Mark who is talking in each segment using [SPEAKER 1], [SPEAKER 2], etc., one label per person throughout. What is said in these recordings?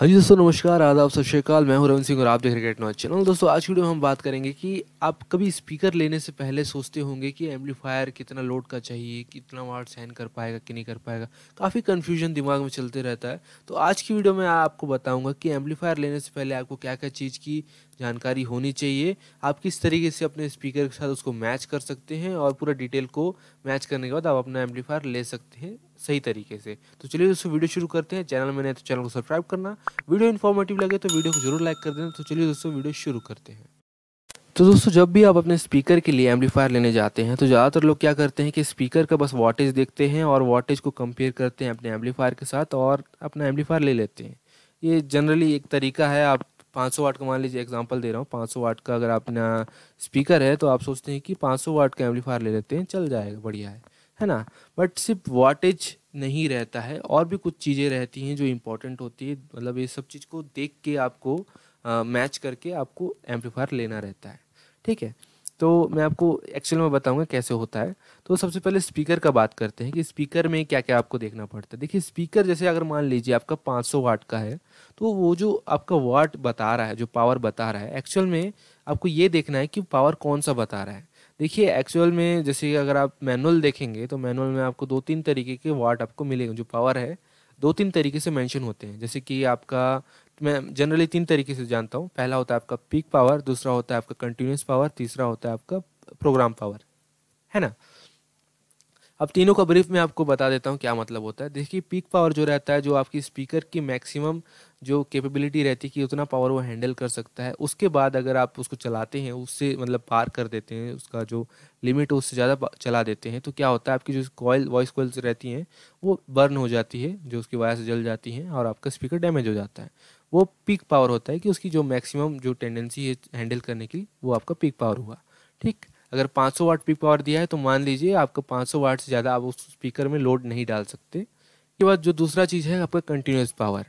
[SPEAKER 1] हाँ जी दोस्तों नमस्कार आदाब सत श्रीकाल मैं हूं रविंद सिंह और आप देख क्रिकेट नॉच चैनल तो दोस्तों आज की वीडियो में हम बात करेंगे कि आप कभी स्पीकर लेने से पहले सोचते होंगे कि एम्पलीफायर कितना लोड का चाहिए कितना वाट सहन कर पाएगा कि नहीं कर पाएगा काफ़ी कन्फ्यूजन दिमाग में चलते रहता है तो आज की वीडियो में आपको बताऊँगा कि एम्पलीफायर लेने से पहले आपको क्या क्या चीज़ की जानकारी होनी चाहिए आप किस तरीके से अपने स्पीकर के साथ उसको मैच कर सकते हैं और पूरा डिटेल को मैच करने के बाद आप अपना एम्पलीफायर ले सकते हैं सही तरीके से तो चलिए दोस्तों वीडियो शुरू करते हैं चैनल में नहीं तो चैनल को सब्सक्राइब करना वीडियो इन्फॉर्मेटिव लगे तो वीडियो को जरूर लाइक कर देना तो चलिए दोस्तों वीडियो शुरू करते हैं तो दोस्तों जब भी आप अपने स्पीकर के लिए एम्पलीफायर लेने जाते हैं तो ज़्यादातर लोग क्या करते हैं कि स्पीकर का बस वॉटेज देखते हैं और वॉटेज को कंपेयर करते हैं अपने एम्पलीफायर के साथ और अपना एम्पलीफायर ले लेते हैं ये जनरली एक तरीका है आप 500 वाट का मान लीजिए एग्जांपल दे रहा हूँ 500 वाट का अगर अपना स्पीकर है तो आप सोचते हैं कि 500 वाट का एम्पलीफायर ले लेते हैं चल जाएगा बढ़िया है है ना बट सिर्फ वाटेज नहीं रहता है और भी कुछ चीज़ें रहती हैं जो इम्पोर्टेंट होती है मतलब ये सब चीज़ को देख के आपको मैच करके आपको एम्पलीफायर लेना रहता है ठीक है तो मैं आपको एक्चुअल में बताऊंगा कैसे होता है तो सबसे पहले स्पीकर का बात करते हैं कि स्पीकर में क्या क्या आपको देखना पड़ता है देखिए स्पीकर जैसे अगर मान लीजिए आपका 500 वाट का है तो वो जो आपका वाट बता रहा है जो पावर बता रहा है एक्चुअल में आपको ये देखना है कि पावर कौन सा बता रहा है देखिए एक्चुअल में जैसे अगर आप मैनुअल देखेंगे तो मैनुअल में आपको दो तीन तरीके के वाट आपको मिलेंगे जो पावर है दो तीन तरीके से मेंशन होते हैं जैसे कि आपका मैं जनरली तीन तरीके से जानता हूँ पहला होता है आपका पीक पावर दूसरा होता है आपका कंटिन्यूस पावर तीसरा होता है आपका प्रोग्राम पावर है ना अब तीनों का ब्रीफ मैं आपको बता देता हूँ क्या मतलब होता है देखिए पीक पावर जो रहता है जो आपकी स्पीकर की मैक्सिमम जो कैपेबिलिटी रहती है कि उतना पावर वो हैंडल कर सकता है उसके बाद अगर आप उसको चलाते हैं उससे मतलब पार कर देते हैं उसका जो लिमिट उससे ज़्यादा चला देते हैं तो क्या होता है आपकी जो कॉयल वॉइस कॉयल्स रहती हैं वो बर्न हो जाती है जो उसकी वायर से जल जाती हैं और आपका स्पीकर डैमेज हो जाता है वो पीक पावर होता है कि उसकी जो मैक्सिमम जो टेंडेंसी है हैंडल करने की वो आपका पीक पावर हुआ ठीक अगर 500 वाट पीक पावर दिया है तो मान लीजिए आपका 500 वाट से ज़्यादा आप उस स्पीकर में लोड नहीं डाल सकते इसके बाद जो दूसरा चीज़ है आपका कंटिन्यूस पावर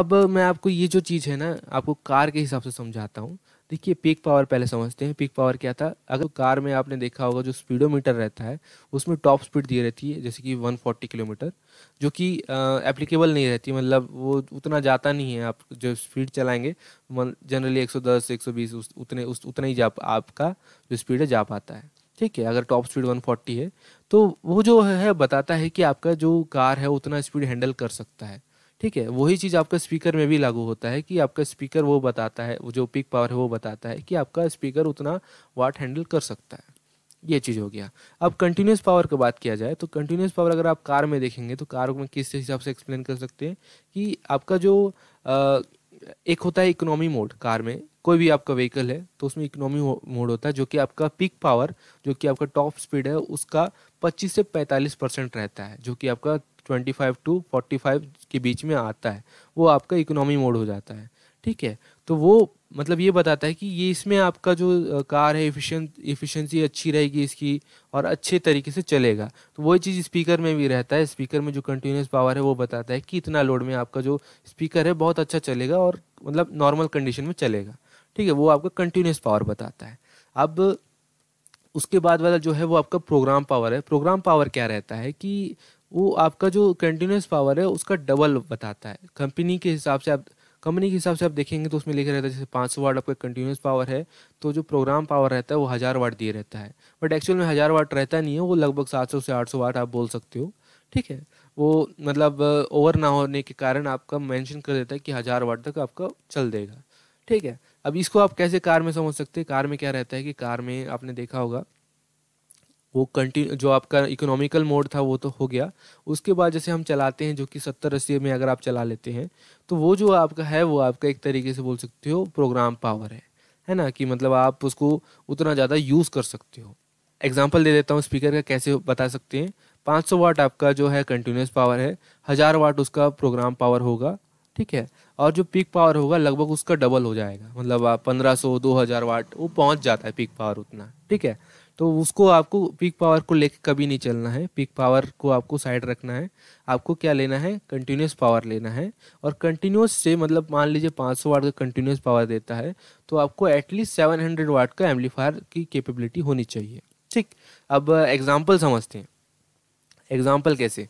[SPEAKER 1] अब मैं आपको ये जो चीज़ है ना आपको कार के हिसाब से समझाता हूँ देखिए पीक पावर पहले समझते हैं पीक पावर क्या था अगर कार में आपने देखा होगा जो स्पीडोमीटर रहता है उसमें टॉप स्पीड दी रहती है जैसे कि 140 किलोमीटर जो कि एप्लीकेबल नहीं रहती मतलब वो उतना जाता नहीं है आप जो स्पीड चलाएंगे जनरली 110 120 उस उतने उस उतना ही जा आपका जो स्पीड है जा पाता है ठीक है अगर टॉप स्पीड 140 है तो वो जो है बताता है कि आपका जो कार है उतना स्पीड हैंडल कर सकता है ठीक है वही चीज़ आपका स्पीकर में भी लागू होता है कि आपका स्पीकर वो बताता है जो पिक पावर है वो बताता है कि आपका स्पीकर उतना वाट हैंडल कर सकता है ये चीज़ हो गया अब कंटिन्यूस पावर की बात किया जाए तो कंटिन्यूस पावर अगर आप कार में देखेंगे तो कार में किस हिसाब से एक्सप्लेन कर सकते हैं कि आपका जो आ, एक होता है इकोनॉमी मोड कार में कोई भी आपका व्हीकल है तो उसमें इकोनॉमी मोड होता है जो कि आपका पिक पावर जो कि आपका टॉप स्पीड है उसका 25 से 45 परसेंट रहता है जो कि आपका फाइव टू फाइव के बीच में आता है वो आपका इकोनॉमी मोड हो जाता है ठीक है तो वो मतलब ये बताता है कि ये इसमें आपका जो कार है इफिशिएंट इफिशेंसी अच्छी रहेगी इसकी और अच्छे तरीके से चलेगा तो वही चीज़ स्पीकर में भी रहता है स्पीकर में जो कंटिन्यूस पावर है वो बताता है कि इतना लोड में आपका जो स्पीकर है बहुत अच्छा चलेगा और मतलब नॉर्मल कंडीशन में चलेगा ठीक है वो आपका कंटिन्यूस पावर बताता है अब उसके बाद वाला जो है वो आपका प्रोग्राम पावर है प्रोग्राम पावर क्या रहता है कि वो आपका जो कंटिन्यूस पावर है उसका डबल बताता है कंपनी के हिसाब से आप कंपनी के हिसाब से आप देखेंगे तो उसमें लिखा रहता है जैसे पाँच सौ वाट आपका कंटिन्यूस पावर है तो जो प्रोग्राम पावर रहता है वो हज़ार वाट दिए रहता है बट एक्चुअल में हज़ार वाट रहता नहीं है वो लगभग सात सौ से आठ सौ वाट आप बोल सकते हो ठीक है वो मतलब ओवर uh, ना होने के कारण आपका मेंशन कर देता है कि हज़ार वाट तक आपका चल देगा ठीक है अब इसको आप कैसे कार में समझ सकते हैं कार में क्या रहता है कि कार में आपने देखा होगा वो कंटिन्यू जो आपका इकोनॉमिकल मोड था वो तो हो गया उसके बाद जैसे हम चलाते हैं जो कि सत्तर अस्सी में अगर आप चला लेते हैं तो वो जो आपका है वो आपका एक तरीके से बोल सकते हो प्रोग्राम पावर है है ना कि मतलब आप उसको उतना ज़्यादा यूज़ कर सकते हो एग्जाम्पल दे देता हूँ स्पीकर का कैसे बता सकते हैं 500 वाट आपका जो है कंटिन्यूस पावर है हज़ार वाट उसका प्रोग्राम पावर होगा ठीक है और जो पीक पावर होगा लगभग उसका डबल हो जाएगा मतलब आप पंद्रह सौ दो हज़ार वाट वो पहुँच जाता है पीक पावर उतना ठीक है तो उसको आपको पीक पावर को लेके कभी नहीं चलना है पीक पावर को आपको साइड रखना है आपको क्या लेना है कंटिन्यूस पावर लेना है और कंटिन्यूस से मतलब मान लीजिए 500 वाट का कंटिन्यूस पावर देता है तो आपको एटलीस्ट 700 वाट का एम्पलीफायर की कैपेबिलिटी होनी चाहिए ठीक अब एग्जाम्पल समझते हैं एग्जाम्पल कैसे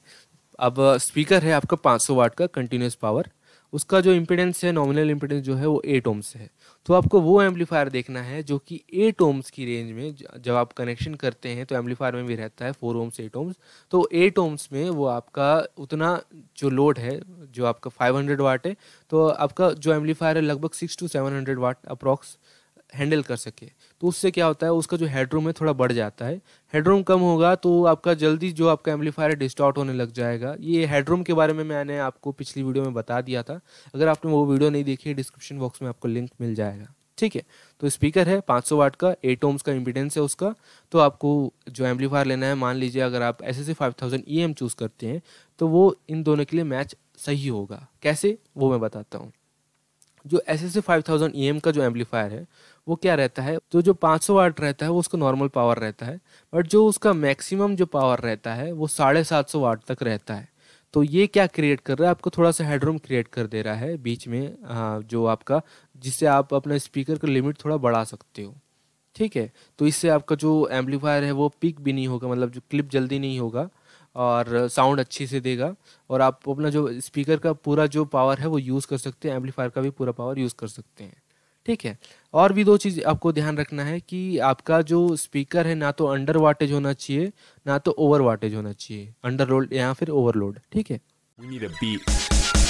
[SPEAKER 1] अब स्पीकर है आपका पाँच वाट का कंटिन्यूस पावर उसका जो इम्पिडेंस है नॉमिनल इम्पिडेंस जो है वो एट ओम्स है तो आपको वो एम्पलीफायर देखना है जो कि एट ओम्स की रेंज में जब आप कनेक्शन करते हैं तो एम्पलीफायर में भी रहता है फोर ओम्स एट ओम्स तो एट ओम्स में वो आपका उतना जो लोड है जो आपका फाइव हंड्रेड वाट है तो आपका जो एम्पलीफायर है लगभग six to seven hundred watt approx handle कर सके तो उससे क्या होता है उसका जो हेडरूम है थोड़ा बढ़ जाता है हेडरूम कम होगा तो आपका जल्दी जो आपका एम्पलीफायर है डिस्टॉर्ट होने लग जाएगा ये हेडरूम के बारे में मैंने आपको पिछली वीडियो में बता दिया था अगर आपने वो वीडियो नहीं देखी है डिस्क्रिप्शन बॉक्स में आपको लिंक मिल जाएगा ठीक है तो स्पीकर है 500 वाट का एट ओम्स का इम्पीडेंस है उसका तो आपको जो एम्पलीफायर लेना है मान लीजिए अगर आप S S five thousand E M choose करते हैं तो वो इन दोनों के लिए मैच सही होगा कैसे वो मैं बताता हूँ जो S S five thousand E M का जो एम्पलीफायर है वो क्या रहता है तो जो पाँच सौ वाट रहता है वो उसका नॉर्मल पावर रहता है बट जो उसका मैक्सिमम जो पावर रहता है वो साढ़े सात सौ वाट तक रहता है तो ये क्या क्रिएट कर रहा है आपको थोड़ा सा हेडरूम क्रिएट कर दे रहा है बीच में हाँ, जो आपका जिससे आप अपना स्पीकर का लिमिट थोड़ा बढ़ा सकते हो ठीक है तो इससे आपका जो एम्पलीफायर है वो पिक भी नहीं होगा मतलब जो क्लिप जल्दी नहीं होगा और साउंड अच्छी से देगा और आप अपना जो स्पीकर का पूरा जो पावर है वो यूज़ कर सकते हैं एम्पलीफायर का भी पूरा पावर यूज़ कर सकते हैं ठीक है और भी दो चीज़ आपको ध्यान रखना है कि आपका जो स्पीकर है ना तो अंडर वाटेज होना चाहिए ना तो ओवर वाटेज होना चाहिए अंडर लोड या फिर ओवरलोड ठीक है